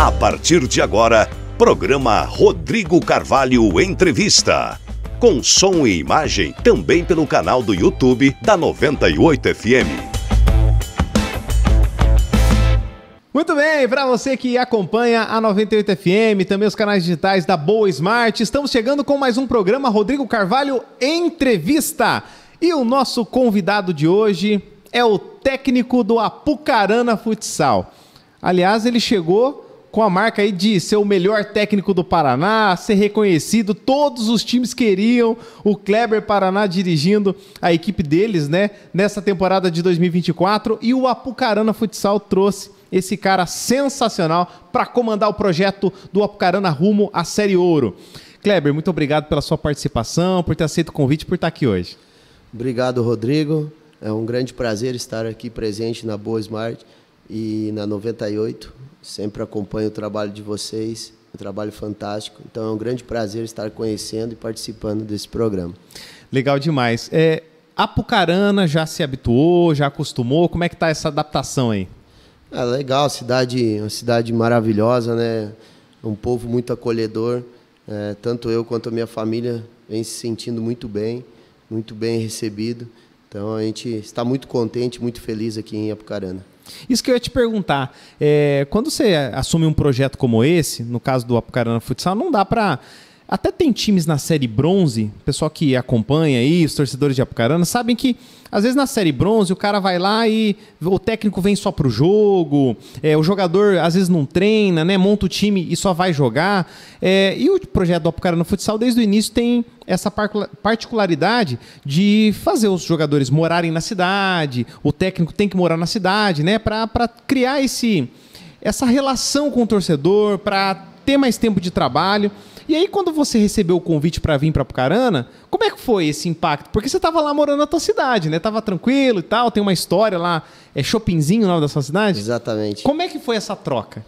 A partir de agora, programa Rodrigo Carvalho Entrevista. Com som e imagem também pelo canal do YouTube da 98 FM. Muito bem, para você que acompanha a 98 FM, também os canais digitais da Boa Smart, estamos chegando com mais um programa Rodrigo Carvalho Entrevista. E o nosso convidado de hoje é o técnico do Apucarana Futsal. Aliás, ele chegou com a marca aí de ser o melhor técnico do Paraná, ser reconhecido. Todos os times queriam o Kleber Paraná dirigindo a equipe deles, né? Nessa temporada de 2024. E o Apucarana Futsal trouxe esse cara sensacional para comandar o projeto do Apucarana rumo à Série Ouro. Kleber, muito obrigado pela sua participação, por ter aceito o convite, por estar aqui hoje. Obrigado, Rodrigo. É um grande prazer estar aqui presente na Boa Smart e na 98. Sempre acompanho o trabalho de vocês, um trabalho fantástico. Então é um grande prazer estar conhecendo e participando desse programa. Legal demais. É, Apucarana já se habituou, já acostumou? Como é que está essa adaptação aí? É legal, cidade, uma cidade maravilhosa, né? Um povo muito acolhedor. É, tanto eu quanto a minha família vem se sentindo muito bem, muito bem recebido. Então a gente está muito contente, muito feliz aqui em Apucarana. Isso que eu ia te perguntar. É, quando você assume um projeto como esse, no caso do Apucarana Futsal, não dá para até tem times na série bronze, pessoal que acompanha aí, os torcedores de Apucarana, sabem que às vezes na série bronze o cara vai lá e o técnico vem só pro jogo, é, o jogador às vezes não treina, né? Monta o time e só vai jogar. É, e o projeto do Apucarana Futsal desde o início tem essa particularidade de fazer os jogadores morarem na cidade, o técnico tem que morar na cidade, né? Para criar esse, essa relação com o torcedor, para ter mais tempo de trabalho. E aí, quando você recebeu o convite para vir para Pucarana, como é que foi esse impacto? Porque você tava lá morando na tua cidade, né? Tava tranquilo e tal, tem uma história lá, é Shoppingzinho o nome da sua cidade? Exatamente. Como é que foi essa troca?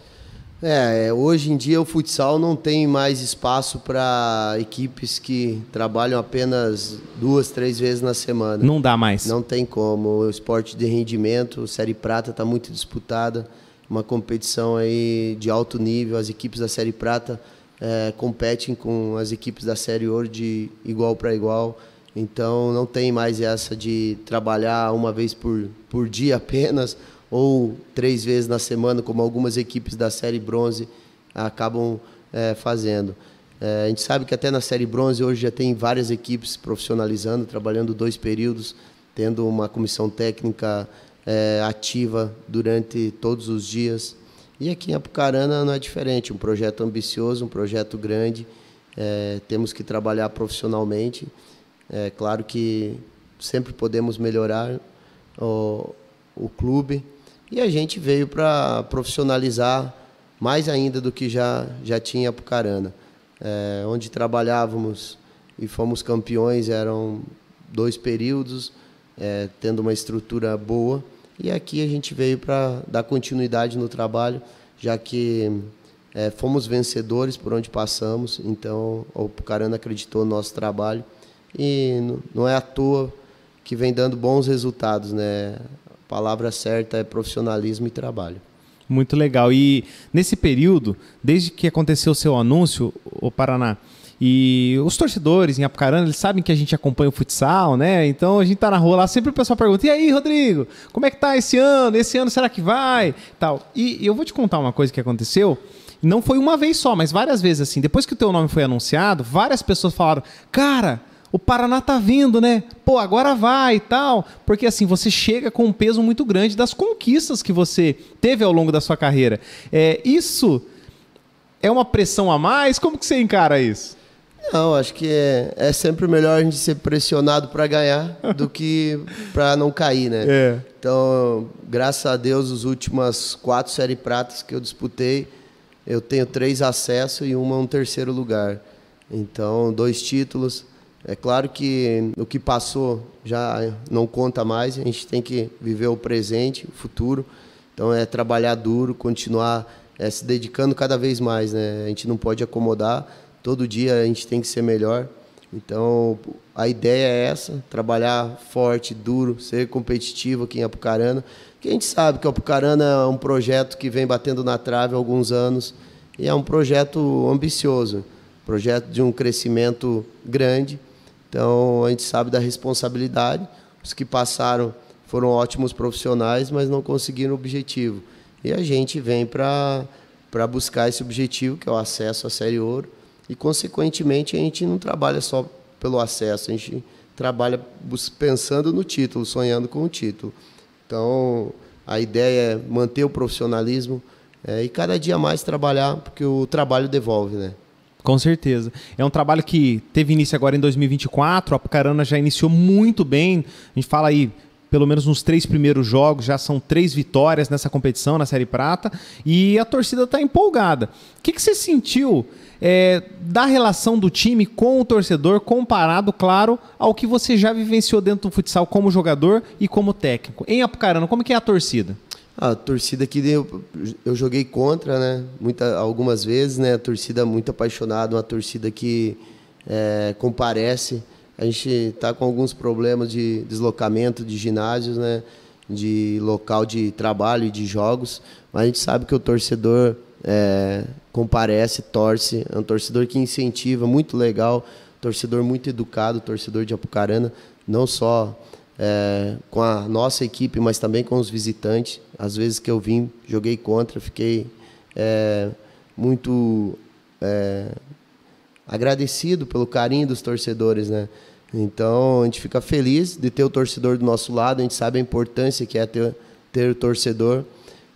É, é hoje em dia o futsal não tem mais espaço para equipes que trabalham apenas duas, três vezes na semana. Não dá mais. Não tem como. O esporte de rendimento, Série Prata está muito disputada, uma competição aí de alto nível. As equipes da Série Prata é, competem com as equipes da Série Ouro de igual para igual. Então não tem mais essa de trabalhar uma vez por, por dia apenas ou três vezes na semana, como algumas equipes da Série Bronze acabam é, fazendo. É, a gente sabe que até na Série Bronze hoje já tem várias equipes profissionalizando, trabalhando dois períodos, tendo uma comissão técnica é, ativa durante todos os dias. E aqui em Apucarana não é diferente, um projeto ambicioso, um projeto grande, é, temos que trabalhar profissionalmente. É claro que sempre podemos melhorar o, o clube e a gente veio para profissionalizar mais ainda do que já, já tinha Apucarana. É, onde trabalhávamos e fomos campeões eram dois períodos, é, tendo uma estrutura boa. E aqui a gente veio para dar continuidade no trabalho, já que é, fomos vencedores por onde passamos, então o Pucarana acreditou no nosso trabalho e não é à toa que vem dando bons resultados, né? A palavra certa é profissionalismo e trabalho. Muito legal. E nesse período, desde que aconteceu o seu anúncio, o Paraná, e os torcedores em Apucarana, eles sabem que a gente acompanha o futsal, né? Então a gente tá na rua lá, sempre o pessoal pergunta: "E aí, Rodrigo? Como é que tá esse ano? Esse ano será que vai?" Tal. E eu vou te contar uma coisa que aconteceu. Não foi uma vez só, mas várias vezes assim. Depois que o teu nome foi anunciado, várias pessoas falaram: "Cara, o Paraná tá vindo, né? Pô, agora vai e tal. Porque assim, você chega com um peso muito grande das conquistas que você teve ao longo da sua carreira. É, isso é uma pressão a mais? Como que você encara isso? Não, acho que é, é sempre melhor a gente ser pressionado para ganhar do que para não cair, né? É. Então, graças a Deus, as últimas quatro Série pratas que eu disputei, eu tenho três acessos e uma um terceiro lugar. Então, dois títulos. É claro que o que passou já não conta mais, a gente tem que viver o presente, o futuro. Então é trabalhar duro, continuar é, se dedicando cada vez mais, né? A gente não pode acomodar, todo dia a gente tem que ser melhor. Então a ideia é essa, trabalhar forte, duro, ser competitivo aqui em Apucarana. Que a gente sabe que Apucarana é um projeto que vem batendo na trave há alguns anos e é um projeto ambicioso, projeto de um crescimento grande então, a gente sabe da responsabilidade. Os que passaram foram ótimos profissionais, mas não conseguiram o objetivo. E a gente vem para buscar esse objetivo, que é o acesso à Série Ouro. E, consequentemente, a gente não trabalha só pelo acesso, a gente trabalha pensando no título, sonhando com o título. Então, a ideia é manter o profissionalismo é, e cada dia mais trabalhar, porque o trabalho devolve, né? Com certeza. É um trabalho que teve início agora em 2024, a Apucarana já iniciou muito bem. A gente fala aí, pelo menos nos três primeiros jogos, já são três vitórias nessa competição, na Série Prata, e a torcida está empolgada. O que, que você sentiu é, da relação do time com o torcedor, comparado, claro, ao que você já vivenciou dentro do futsal como jogador e como técnico? Em Apucarana, como que é a torcida? A torcida que eu, eu joguei contra, né? Muita, algumas vezes, né? A torcida muito apaixonada, uma torcida que é, comparece. A gente está com alguns problemas de deslocamento de ginásios, né? De local de trabalho e de jogos, mas a gente sabe que o torcedor é, comparece, torce, é um torcedor que incentiva, muito legal, torcedor muito educado, torcedor de Apucarana, não só é, com a nossa equipe, mas também com os visitantes. Às vezes que eu vim, joguei contra, fiquei é, muito é, agradecido pelo carinho dos torcedores, né? Então a gente fica feliz de ter o torcedor do nosso lado. A gente sabe a importância que é ter, ter o torcedor.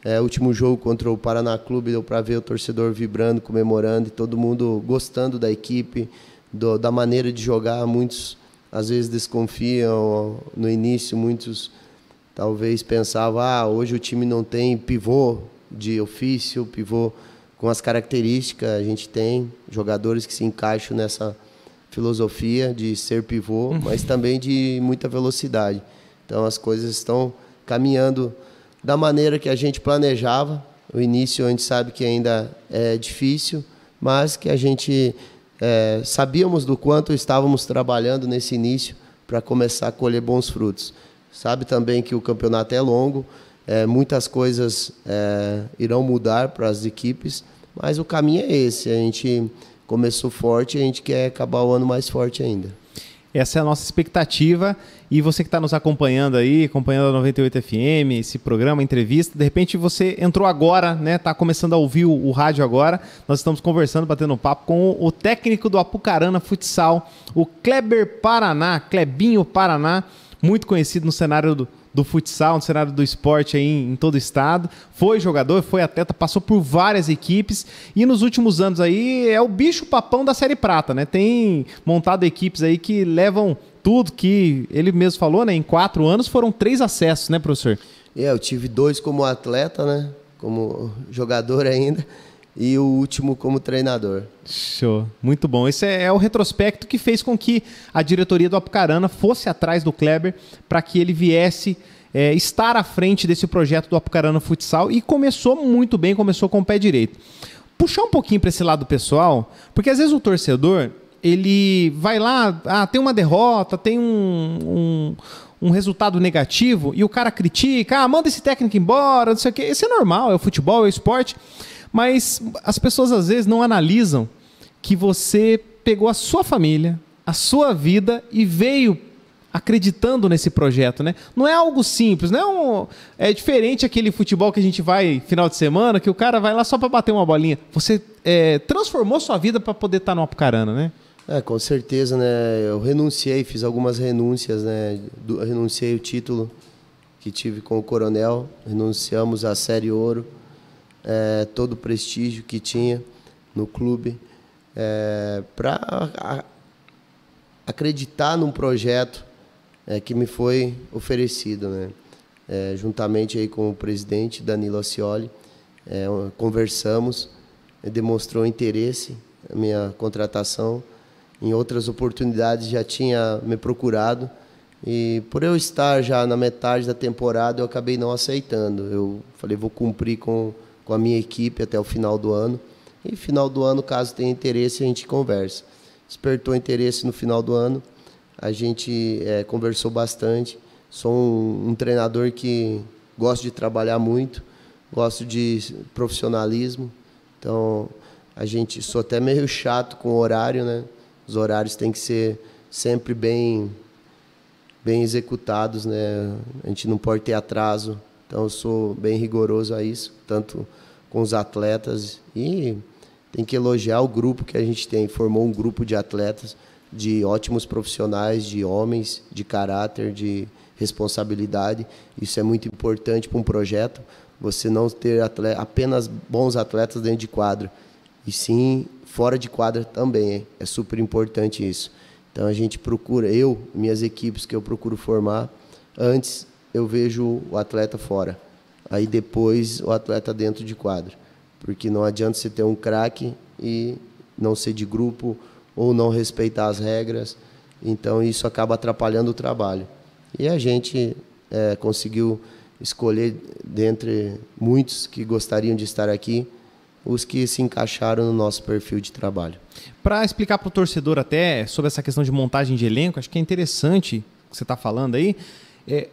É, último jogo contra o Paraná Clube deu para ver o torcedor vibrando, comemorando e todo mundo gostando da equipe, do, da maneira de jogar. Muitos às vezes desconfiam. No início, muitos talvez pensavam: ah, hoje o time não tem pivô de ofício, pivô com as características. A gente tem jogadores que se encaixam nessa filosofia de ser pivô, uhum. mas também de muita velocidade. Então as coisas estão caminhando da maneira que a gente planejava. O início a gente sabe que ainda é difícil, mas que a gente é, sabíamos do quanto estávamos trabalhando nesse início para começar a colher bons frutos. Sabe também que o campeonato é longo, é, muitas coisas é, irão mudar para as equipes, mas o caminho é esse. A gente começou forte e a gente quer acabar o ano mais forte ainda. Essa é a nossa expectativa. E você que está nos acompanhando aí, acompanhando a 98 FM, esse programa, entrevista, de repente você entrou agora, né? Tá começando a ouvir o, o rádio agora. Nós estamos conversando, batendo papo com o, o técnico do Apucarana Futsal, o Kleber Paraná, Klebinho Paraná, muito conhecido no cenário do, do futsal, no cenário do esporte aí em, todo o estado. Foi jogador, foi atleta, passou por várias equipes e nos últimos anos aí é o bicho papão da Série Prata, né? Tem montado equipes aí que levam tudo que ele mesmo falou, né? Em quatro anos foram três acessos, né, professor? É, eu tive dois como atleta, né? Como jogador ainda e o último como treinador. Show, muito bom. Esse é, é, o retrospecto que fez com que a diretoria do Apucarana fosse atrás do Kleber para que ele viesse é, estar à frente desse projeto do Apucarana Futsal e começou muito bem, começou com o pé direito. Puxar um pouquinho para esse lado pessoal, porque às vezes o torcedor ele vai lá, ah, tem uma derrota, tem um, um, um, resultado negativo e o cara critica, ah, manda esse técnico embora, não sei o quê. Isso é normal, é o futebol, é o esporte. Mas as pessoas às vezes não analisam que você pegou a sua família, a sua vida e veio acreditando nesse projeto, né? Não é algo simples, não é, um, é diferente aquele futebol que a gente vai final de semana, que o cara vai lá só para bater uma bolinha. Você é, transformou sua vida para poder estar tá no Apucarana, né? É, com certeza, né? Eu renunciei, fiz algumas renúncias, né? renunciei o título que tive com o Coronel, renunciamos a Série Ouro, é, todo o prestígio que tinha no clube é, para acreditar num projeto é, que me foi oferecido, né? É, juntamente aí com o presidente Danilo Ascioli, é, conversamos, demonstrou interesse a minha contratação. Em outras oportunidades já tinha me procurado, e por eu estar já na metade da temporada, eu acabei não aceitando. Eu falei, vou cumprir com com a minha equipe até o final do ano. E final do ano, caso tenha interesse, a gente conversa. Despertou interesse no final do ano, a gente é, conversou bastante. Sou um, um treinador que gosto de trabalhar muito, gosto de profissionalismo. Então, a gente sou até meio chato com o horário, né? Os horários têm que ser sempre bem bem executados, né? A gente não pode ter atraso então, eu sou bem rigoroso a isso, tanto com os atletas e tem que elogiar o grupo que a gente tem. Formou um grupo de atletas, de ótimos profissionais, de homens, de caráter, de responsabilidade. Isso é muito importante para um projeto. Você não ter atleta, apenas bons atletas dentro de quadra, e sim fora de quadra também. Hein? É super importante isso. Então a gente procura, eu, minhas equipes que eu procuro formar, antes eu vejo o atleta fora. Aí depois o atleta dentro de quadro. Porque não adianta você ter um craque e não ser de grupo ou não respeitar as regras. Então isso acaba atrapalhando o trabalho. E a gente é, conseguiu escolher, dentre muitos que gostariam de estar aqui, os que se encaixaram no nosso perfil de trabalho. Para explicar para o torcedor até sobre essa questão de montagem de elenco, acho que é interessante o que você está falando aí. É,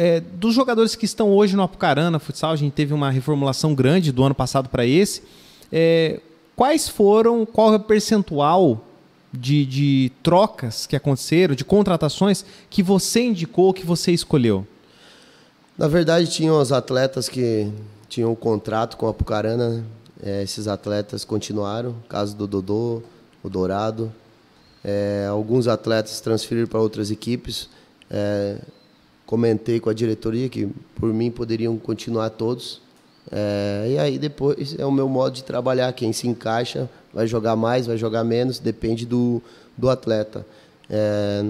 é, dos jogadores que estão hoje no Apucarana Futsal, a gente teve uma reformulação grande do ano passado para esse. É, quais foram, qual é o percentual de, de trocas que aconteceram, de contratações que você indicou, que você escolheu? Na verdade, tinham os atletas que tinham um contrato com o Apucarana. É, esses atletas continuaram. Caso do Dodô, o Dourado. É, alguns atletas transferiram para outras equipes. É, comentei com a diretoria que por mim poderiam continuar todos. É, e aí depois é o meu modo de trabalhar, quem se encaixa vai jogar mais, vai jogar menos, depende do, do atleta. É,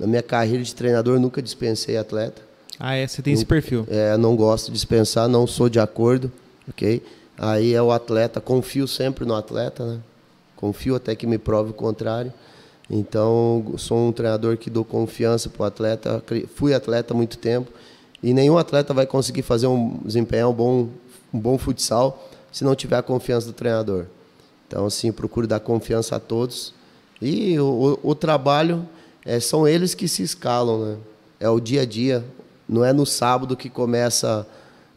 na minha carreira de treinador nunca dispensei atleta. Ah, é? Você tem esse perfil? É, não gosto de dispensar, não sou de acordo, ok? Aí é o atleta, confio sempre no atleta, né? Confio até que me prove o contrário. Então, sou um treinador que dou confiança para o atleta. Fui atleta há muito tempo e nenhum atleta vai conseguir fazer um desempenhar um bom, um bom futsal se não tiver a confiança do treinador. Então, assim, procuro dar confiança a todos. E o, o, o trabalho, é, são eles que se escalam, né? É o dia a dia. Não é no sábado que começa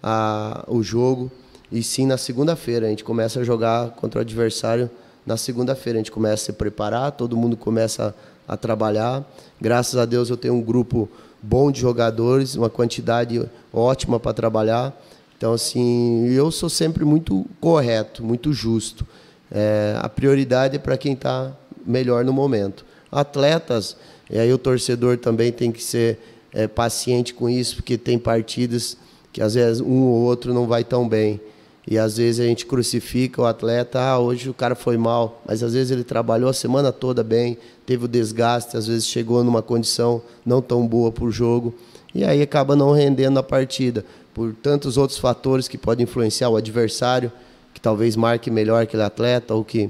a, o jogo, e sim na segunda-feira. A gente começa a jogar contra o adversário na segunda-feira a gente começa a se preparar, todo mundo começa a, trabalhar. Graças a Deus eu tenho um grupo bom de jogadores, uma quantidade ótima para trabalhar. Então, assim, eu sou sempre muito correto, muito justo. É, a prioridade é para quem está melhor no momento. Atletas, e aí o torcedor também tem que ser é, paciente com isso, porque tem partidas que às vezes um ou outro não vai tão bem. E às vezes a gente crucifica o atleta, ah, hoje o cara foi mal, mas às vezes ele trabalhou a semana toda bem, teve o desgaste, às vezes chegou numa condição não tão boa para o jogo, e aí acaba não rendendo a partida, por tantos outros fatores que podem influenciar o adversário, que talvez marque melhor aquele atleta ou que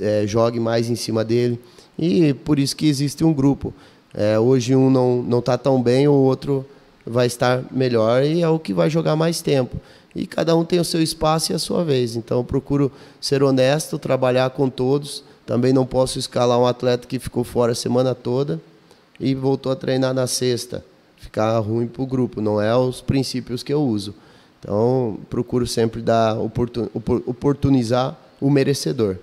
é, jogue mais em cima dele. E por isso que existe um grupo. É, hoje um não está tão bem, o outro vai estar melhor e é o que vai jogar mais tempo e cada um tem o seu espaço e a sua vez. Então eu procuro ser honesto, trabalhar com todos. Também não posso escalar um atleta que ficou fora a semana toda e voltou a treinar na sexta. Ficar ruim para o grupo, não é os princípios que eu uso. Então procuro sempre dar oportunizar o merecedor.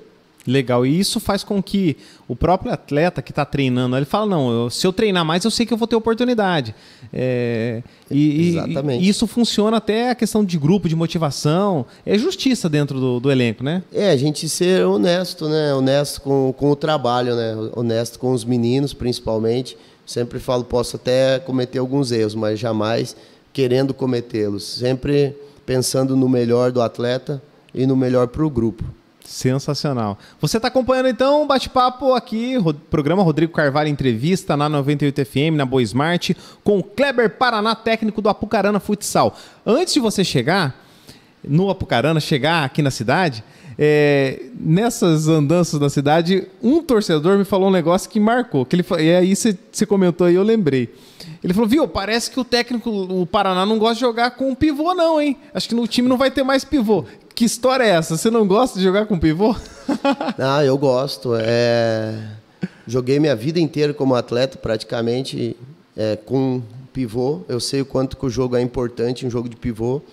Legal, e isso faz com que o próprio atleta que está treinando, ele fala, não, eu, se eu treinar mais, eu sei que eu vou ter oportunidade. É, e, Exatamente. E, e isso funciona até a questão de grupo, de motivação, é justiça dentro do, do, elenco, né? É, a gente ser honesto, né? Honesto com, com o trabalho, né? Honesto com os meninos, principalmente. Sempre falo, posso até cometer alguns erros, mas jamais querendo cometê-los. Sempre pensando no melhor do atleta e no melhor para o grupo. Sensacional. Você está acompanhando então o bate-papo aqui, programa Rodrigo Carvalho Entrevista na 98 FM, na Boa Smart, com o Kleber Paraná, técnico do Apucarana Futsal. Antes de você chegar no Apucarana, chegar aqui na cidade, é, nessas andanças na cidade, um torcedor me falou um negócio que marcou. Que ele, e aí você comentou e eu lembrei. Ele falou, viu, parece que o técnico, o Paraná, não gosta de jogar com pivô, não, hein? Acho que no time não vai ter mais pivô. Que história é essa? Você não gosta de jogar com pivô? ah, eu gosto. É... Joguei minha vida inteira como atleta, praticamente, é, com pivô. Eu sei o quanto que o jogo é importante, um jogo de pivô.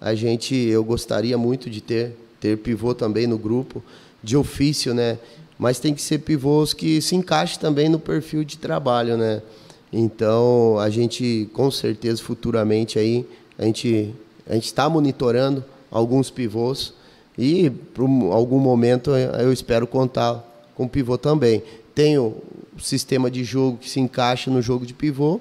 A gente, eu gostaria muito de ter, ter pivô também no grupo, de ofício, né? Mas tem que ser pivôs que se encaixem também no perfil de trabalho, né? Então, a gente, com certeza, futuramente aí, a gente a está monitorando alguns pivôs e por algum momento eu espero contar com pivô também. Tenho o sistema de jogo que se encaixa no jogo de pivô,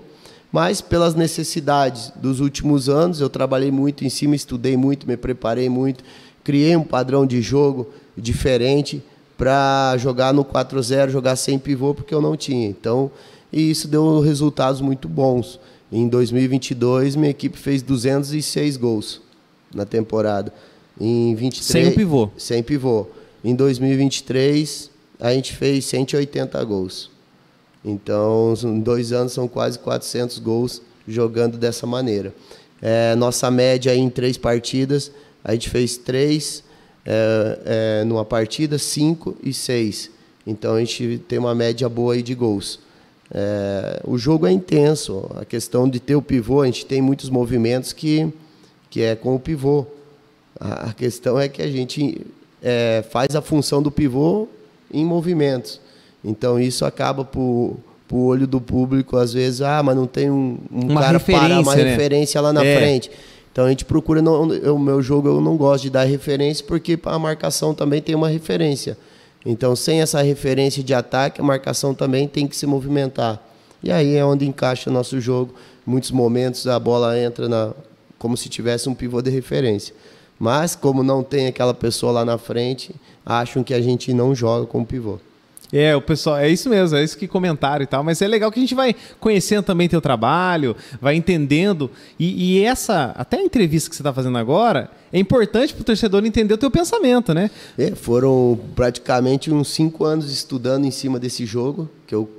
mas pelas necessidades dos últimos anos, eu trabalhei muito em cima, estudei muito, me preparei muito, criei um padrão de jogo diferente para jogar no 4-0, jogar sem pivô, porque eu não tinha. Então, e isso deu resultados muito bons. Em 2022, minha equipe fez 206 gols na temporada. Em 23, sem o pivô. Sem pivô. Em 2023, a gente fez 180 gols. Então, em dois anos, são quase 400 gols jogando dessa maneira. É, nossa média em três partidas, a gente fez três é, é, numa partida, cinco e seis. Então, a gente tem uma média boa aí de gols. É, o jogo é intenso. A questão de ter o pivô, a gente tem muitos movimentos que que é com o pivô. A, questão é que a gente é, faz a função do pivô em movimentos. Então isso acaba para o olho do público, às vezes, ah, mas não tem um, um uma cara para uma né? referência lá na é. frente. Então a gente procura, não, meu jogo eu não gosto de dar referência porque a marcação também tem uma referência. Então sem essa referência de ataque, a marcação também tem que se movimentar. E aí é onde encaixa o nosso jogo. Muitos momentos a bola entra na, como se tivesse um pivô de referência. Mas, como não tem aquela pessoa lá na frente, acham que a gente não joga como pivô. É, o pessoal, é isso mesmo, é isso que comentaram e tal, mas é legal que a gente vai conhecendo também teu trabalho, vai entendendo. E, e essa, até a entrevista que você está fazendo agora, é importante para o torcedor entender o teu pensamento, né? É, foram praticamente uns cinco anos estudando em cima desse jogo que eu,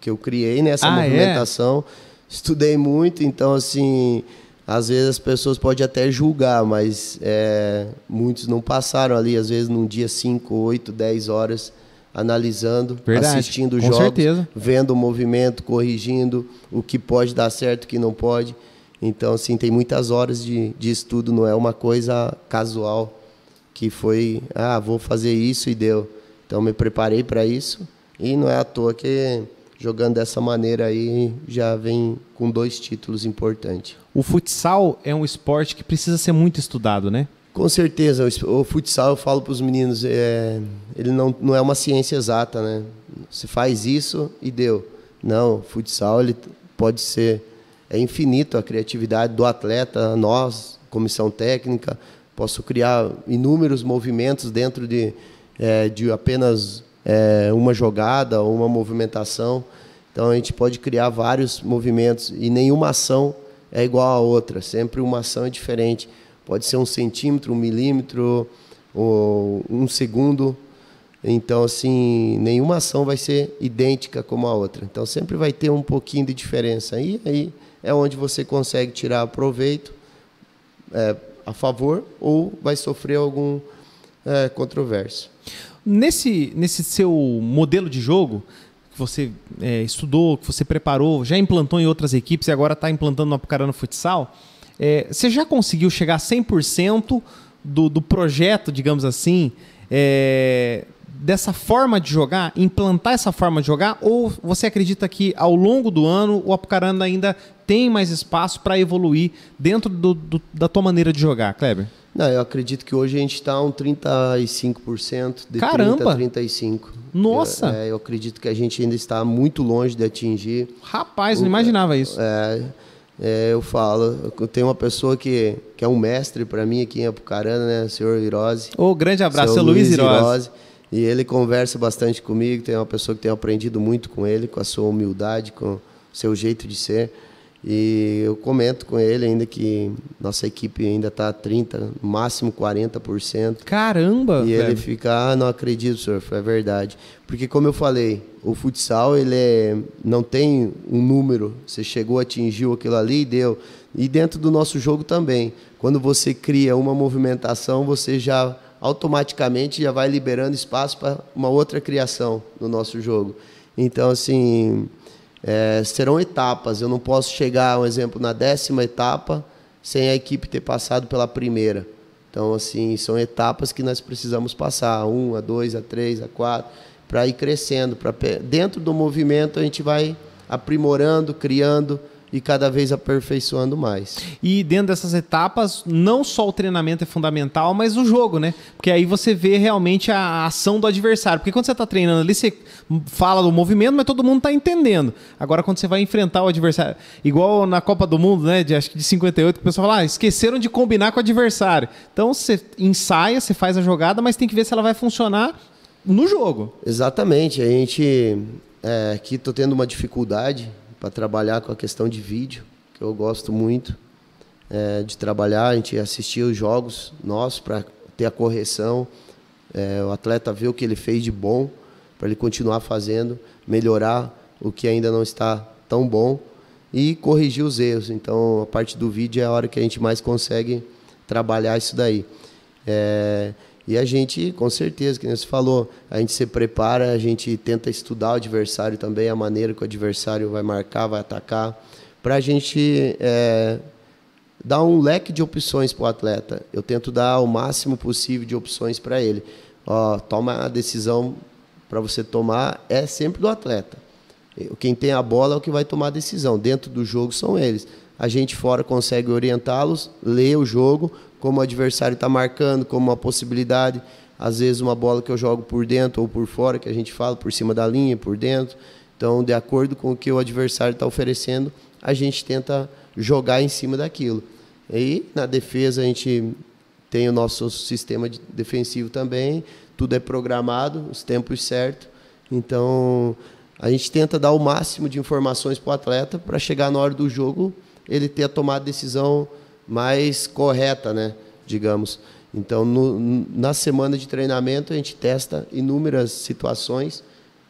que eu criei, nessa né, ah, é? movimentação. É? Estudei muito, então assim às vezes as pessoas podem até julgar, mas é, muitos não passaram ali, às vezes num dia 5, 8, 10 horas analisando, Verdade, assistindo os jogos, certeza. vendo o movimento, corrigindo o que pode dar certo, o que não pode. Então, assim, tem muitas horas de, de estudo, não é uma coisa casual que foi, ah, vou fazer isso e deu. Então, me preparei para isso e não é à toa que jogando dessa maneira aí já vem com dois títulos importantes. O futsal é um esporte que precisa ser muito estudado, né? Com certeza, o futsal eu falo para os meninos, é, ele não, não é uma ciência exata, né? Você faz isso e deu. Não, futsal ele pode ser é infinito a criatividade do atleta, nós, comissão técnica, posso criar inúmeros movimentos dentro de, é, de apenas é, uma jogada ou uma movimentação. Então a gente pode criar vários movimentos e nenhuma ação é igual à outra, sempre uma ação é diferente. Pode ser um centímetro, um milímetro, ou um segundo. Então, assim, nenhuma ação vai ser idêntica como a outra. Então, sempre vai ter um pouquinho de diferença. E aí é onde você consegue tirar proveito é, a favor ou vai sofrer algum é, controvérsia nesse, nesse seu modelo de jogo, que você é, estudou, que você preparou, já implantou em outras equipes e agora está implantando no Apucarana Futsal, é, você já conseguiu chegar a 100% do, do projeto, digamos assim, é, dessa forma de jogar, implantar essa forma de jogar, ou você acredita que ao longo do ano o Apucarana ainda tem mais espaço para evoluir dentro do, do, da tua maneira de jogar, Kleber? Não, eu acredito que hoje a gente está um 35%, de Caramba. 30% a 35%. Nossa! Eu, é, eu acredito que a gente ainda está muito longe de atingir. Rapaz, o, não imaginava isso. É, é, eu falo, eu tenho uma pessoa que, que é um mestre para mim aqui em Apucarana, né? O senhor Irose. Ô, oh, grande abraço, seu é Luiz, Luiz Irose. Irose. E ele conversa bastante comigo, tem uma pessoa que tem aprendido muito com ele, com a sua humildade, com o seu jeito de ser. E eu comento com ele ainda que nossa equipe ainda está 30, máximo 40%. Caramba! E velho. ele fica, ah, não acredito, senhor, é verdade. Porque como eu falei, o futsal ele é, não tem um número, você chegou, atingiu aquilo ali e deu. E dentro do nosso jogo também, quando você cria uma movimentação, você já automaticamente já vai liberando espaço para uma outra criação no nosso jogo. Então, assim, é, serão etapas. Eu não posso chegar, um exemplo, na décima etapa sem a equipe ter passado pela primeira. Então, assim, são etapas que nós precisamos passar, a um, a dois, a três, a quatro, para ir crescendo. Pra... Dentro do movimento, a gente vai aprimorando, criando, e cada vez aperfeiçoando mais. E dentro dessas etapas, não só o treinamento é fundamental, mas o jogo, né? Porque aí você vê realmente a ação do adversário. Porque quando você está treinando ali, você fala do movimento, mas todo mundo está entendendo. Agora, quando você vai enfrentar o adversário, igual na Copa do Mundo, né? De, acho que de 58, o pessoal fala, ah, esqueceram de combinar com o adversário. Então, você ensaia, você faz a jogada, mas tem que ver se ela vai funcionar no jogo. Exatamente. A gente. É, aqui tô tendo uma dificuldade para trabalhar com a questão de vídeo, que eu gosto muito é, de trabalhar. A gente assistia os jogos nossos para ter a correção, é, o atleta ver o que ele fez de bom, para ele continuar fazendo, melhorar o que ainda não está tão bom e corrigir os erros. Então, a parte do vídeo é a hora que a gente mais consegue trabalhar isso daí. É, e a gente, com certeza, que você falou, a gente se prepara, a gente tenta estudar o adversário também, a maneira que o adversário vai marcar, vai atacar, para a gente é, dar um leque de opções para o atleta. Eu tento dar o máximo possível de opções para ele. Ó, toma a decisão para você tomar é sempre do atleta. Quem tem a bola é o que vai tomar a decisão. Dentro do jogo são eles. A gente fora consegue orientá-los, ler o jogo, como o adversário está marcando, como uma possibilidade. Às vezes uma bola que eu jogo por dentro ou por fora, que a gente fala, por cima da linha, por dentro. Então, de acordo com o que o adversário está oferecendo, a gente tenta jogar em cima daquilo. E na defesa a gente tem o nosso sistema defensivo também, tudo é programado, os tempos certos. Então, a gente tenta dar o máximo de informações para o atleta para chegar na hora do jogo ele ter a tomada de decisão mais correta, né? Digamos. Então, no, na semana de treinamento, a gente testa inúmeras situações.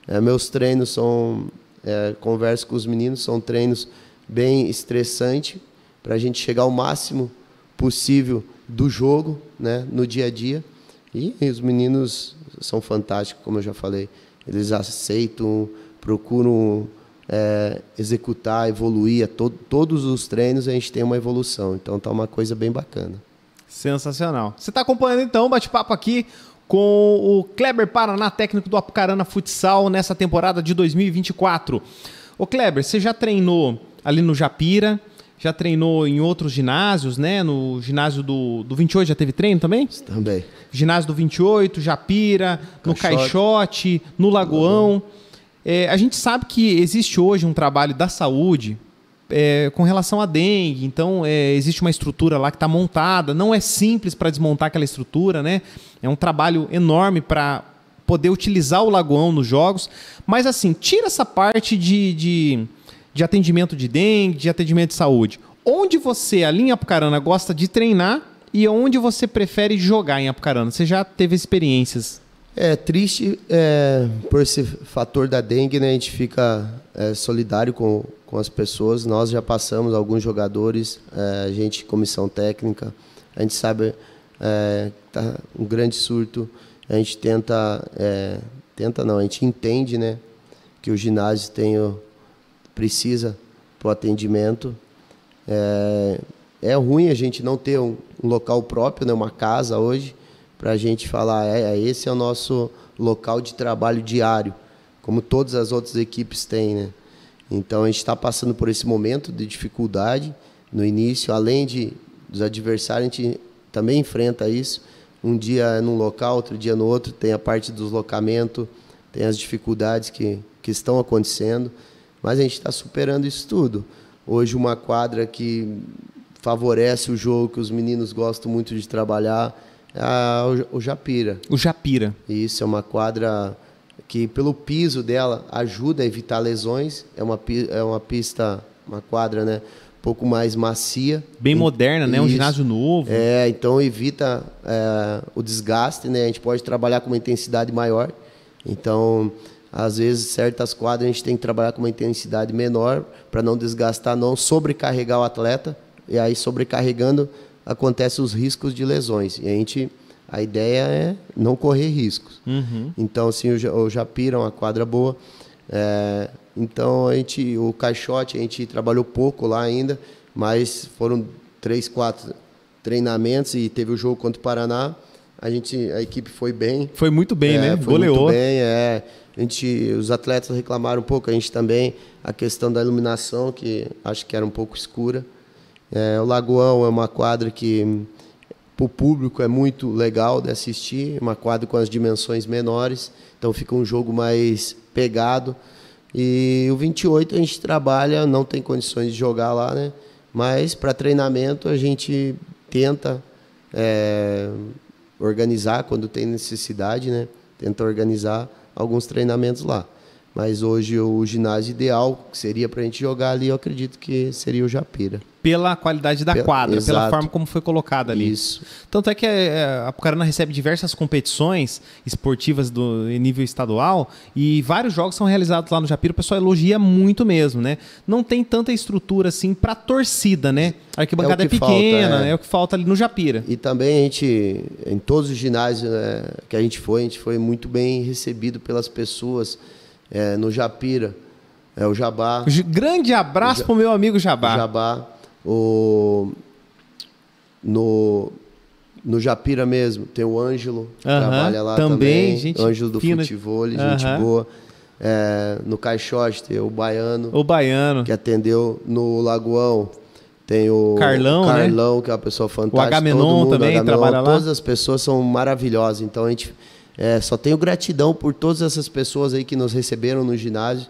É, meus treinos são, é, converso com os meninos, são treinos bem estressantes para a gente chegar ao máximo possível do jogo, né, no dia a dia. E, e os meninos são fantásticos, como eu já falei. Eles aceitam, procuram é, executar, evoluir. É to todos os treinos a gente tem uma evolução. Então tá uma coisa bem bacana. Sensacional. Você está acompanhando então o bate-papo aqui com o Kleber Paraná, técnico do Apucarana Futsal, nessa temporada de 2024. Ô Kleber, você já treinou ali no Japira, já treinou em outros ginásios, né? No ginásio do, do 28 já teve treino também? Também. Ginásio do 28, Japira, Caixote. no Caixote, no Lagoão. Lagoão. É, a gente sabe que existe hoje um trabalho da saúde é, com relação à dengue. Então, é, existe uma estrutura lá que está montada. Não é simples para desmontar aquela estrutura, né? É um trabalho enorme para poder utilizar o Lagoão nos jogos. Mas, assim, tira essa parte de, de, de atendimento de dengue, de atendimento de saúde. Onde você, a linha Apucarana, gosta de treinar e onde você prefere jogar em Apucarana? Você já teve experiências é triste é, por esse fator da dengue, né? A gente fica é, solidário com, com as pessoas. Nós já passamos alguns jogadores, é, a gente, comissão técnica, a gente sabe é, tá um grande surto. A gente tenta, é, tenta não, a gente entende, né? Que o ginásio tem, precisa para o atendimento. É, é, ruim a gente não ter um, um local próprio, né? Uma casa hoje para a gente falar, é, é, esse é o nosso local de trabalho diário, como todas as outras equipes têm, né? Então a gente está passando por esse momento de dificuldade no início, além de dos adversários, a gente também enfrenta isso. Um dia é num local, outro dia no outro, tem a parte do deslocamento, tem as dificuldades que, que estão acontecendo, mas a gente está superando isso tudo. Hoje uma quadra que favorece o jogo, que os meninos gostam muito de trabalhar, é a, o Japira. O Japira. Isso, é uma quadra que pelo piso dela ajuda a evitar lesões. É uma, é uma pista, uma quadra, né? Um pouco mais macia. Bem moderna, né? Isso. Um ginásio novo. É, então evita é, o desgaste, né? A gente pode trabalhar com uma intensidade maior. Então, às vezes, certas quadras a gente tem que trabalhar com uma intensidade menor para não desgastar, não sobrecarregar o atleta. E aí, sobrecarregando, acontecem os riscos de lesões. E a gente a ideia é não correr riscos. Uhum. Então, assim, o, o Japira é uma quadra boa. É, então, a gente, o caixote, a gente trabalhou pouco lá ainda, mas foram três, quatro treinamentos e teve o jogo contra o Paraná. A gente, a equipe foi bem. Foi muito bem, é, né? Foi Goleou. Muito bem, é. A gente, os atletas reclamaram um pouco, a gente também. A questão da iluminação, que acho que era um pouco escura. É, o Lagoão é uma quadra que o público é muito legal de assistir, uma quadra com as dimensões menores, então fica um jogo mais pegado. E o 28 a gente trabalha, não tem condições de jogar lá, né? Mas para treinamento a gente tenta é, organizar quando tem necessidade, né? Tenta organizar alguns treinamentos lá. Mas hoje o ginásio ideal, que seria para a gente jogar ali, eu acredito que seria o Japira. Pela qualidade da pela, quadra, exato. pela forma como foi colocada ali. Isso. Tanto é que é, é, a Apucarana recebe diversas competições esportivas do nível estadual e vários jogos são realizados lá no Japira. O pessoal elogia muito mesmo, né? Não tem tanta estrutura assim para torcida, né? A arquibancada é, é pequena, falta, é. é. o que falta ali no Japira. E também a gente, em todos os ginásios né, que a gente foi, a gente foi muito bem recebido pelas pessoas é, no Japira, é o Jabá. Grande abraço ja pro meu amigo Jabá. Jabá, o, no, no Japira mesmo, tem o Ângelo, uh -huh, trabalha lá também. também gente Ângelo do fina. futebol, gente uh -huh. boa. É, no Caixote tem o Baiano. O Baiano. Que atendeu no Lagoão. Tem o Carlão, o né? Carlão né? que é uma pessoa fantástica. O Agamenon mundo, também Agamenon, trabalha todas lá. Todas as pessoas são maravilhosas. Então a gente é, só tenho gratidão por todas essas pessoas aí que nos receberam no ginásio.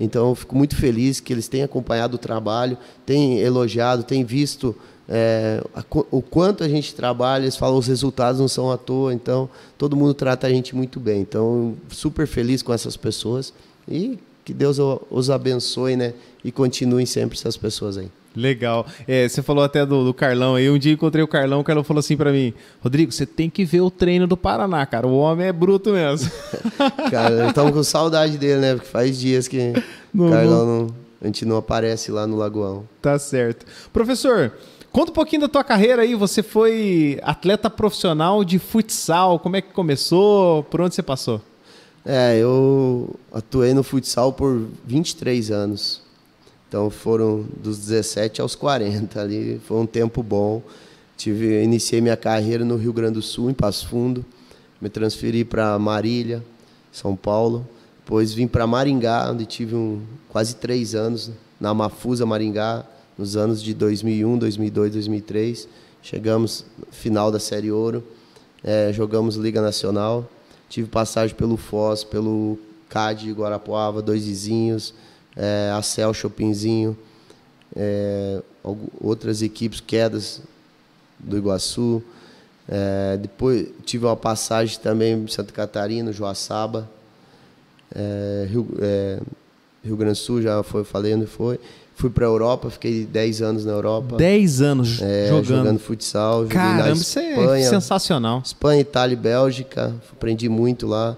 Então, fico muito feliz que eles têm acompanhado o trabalho, têm elogiado, têm visto é, a, o quanto a gente trabalha. Eles falam os resultados não são à toa. Então, todo mundo trata a gente muito bem. Então, super feliz com essas pessoas e que Deus os abençoe, né? E continuem sempre essas pessoas aí. Legal. É, você falou até do, do, Carlão aí. Um dia encontrei o Carlão, o Carlão falou assim para mim: Rodrigo, você tem que ver o treino do Paraná, cara. O homem é bruto mesmo. cara, estamos com saudade dele, né? Porque faz dias que o Carlão não, a gente não aparece lá no Lagoão. Tá certo. Professor, conta um pouquinho da tua carreira aí. Você foi atleta profissional de futsal. Como é que começou? Por onde você passou? É, eu atuei no futsal por 23 anos. Então foram dos 17 aos 40 ali, foi um tempo bom. Tive, iniciei minha carreira no Rio Grande do Sul, em Passo Fundo, me transferi para Marília, São Paulo, depois vim para Maringá, onde tive um, quase três anos na Mafusa Maringá, nos anos de 2001, 2002, 2003. Chegamos final da Série Ouro, é, jogamos Liga Nacional, tive passagem pelo Foz, pelo CAD Guarapuava, dois vizinhos, é, a Cel, Chopinzinho, é, outras equipes, quedas do Iguaçu. É, depois tive uma passagem também em Santa Catarina, Joaçaba, é, Rio, é, Rio Grande do Sul, já foi, falei foi. Fui para a Europa, fiquei 10 anos na Europa. 10 anos é, jogando. jogando futsal. Caramba, isso é Espanha, sensacional. Espanha, Itália e Bélgica, aprendi muito lá.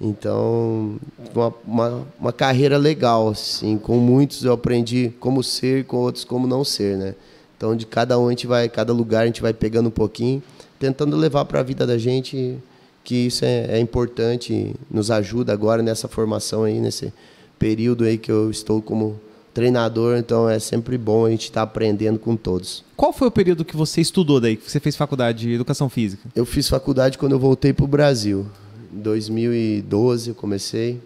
Então, uma, uma, uma, carreira legal, assim. Com muitos eu aprendi como ser, com outros como não ser, né? Então, de cada um a gente vai, cada lugar a gente vai pegando um pouquinho, tentando levar para a vida da gente que isso é, é, importante, nos ajuda agora nessa formação aí, nesse período aí que eu estou como treinador, então é sempre bom a gente estar tá aprendendo com todos. Qual foi o período que você estudou daí, que você fez faculdade de educação física? Eu fiz faculdade quando eu voltei para o Brasil. 2012 eu comecei.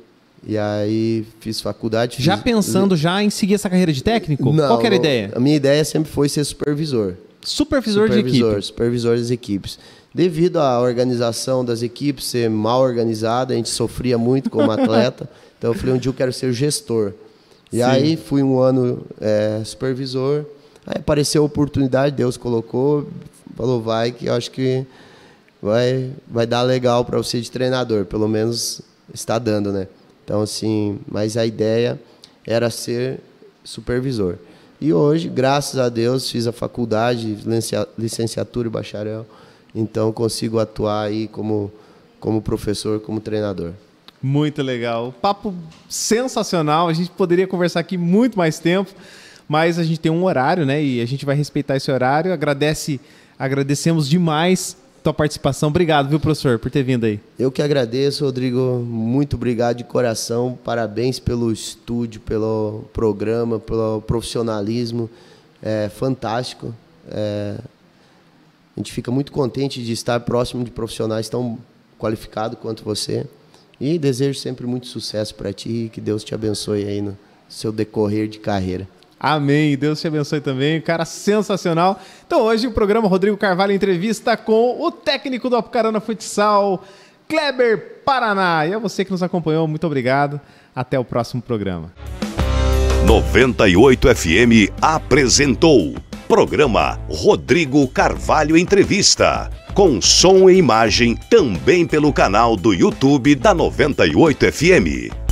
E aí fiz faculdade. Já fiz... pensando já em seguir essa carreira de técnico? Não, Qual era a ideia? A minha ideia sempre foi ser supervisor. Supervisor, supervisor de equipe. Supervisor das equipes. Devido à organização das equipes ser mal organizada, a gente sofria muito como atleta. então eu falei, um dia eu quero ser gestor. E Sim. aí fui um ano é, supervisor. Aí apareceu a oportunidade, Deus colocou, falou, vai, que eu acho que vai, vai dar legal para você de treinador, pelo menos está dando, né? Então, assim, mas a ideia era ser supervisor. E hoje, graças a Deus, fiz a faculdade, licenciatura e bacharel, então consigo atuar aí como, como professor, como treinador. Muito legal. Papo sensacional. A gente poderia conversar aqui muito mais tempo, mas a gente tem um horário, né? E a gente vai respeitar esse horário. Agradece, agradecemos demais tua participação. Obrigado, viu, professor, por ter vindo aí. Eu que agradeço, Rodrigo. Muito obrigado de coração. Parabéns pelo estúdio, pelo programa, pelo profissionalismo. É fantástico. É... A gente fica muito contente de estar próximo de profissionais tão qualificados quanto você. E desejo sempre muito sucesso para ti e que Deus te abençoe aí no seu decorrer de carreira. Amém. Deus te abençoe também. Cara, sensacional. Então, hoje o programa Rodrigo Carvalho entrevista com o técnico do Apucarana Futsal, Kleber Paraná. E a você que nos acompanhou, muito obrigado. Até o próximo programa. 98 FM apresentou programa Rodrigo Carvalho Entrevista, com som e imagem também pelo canal do YouTube da 98 FM.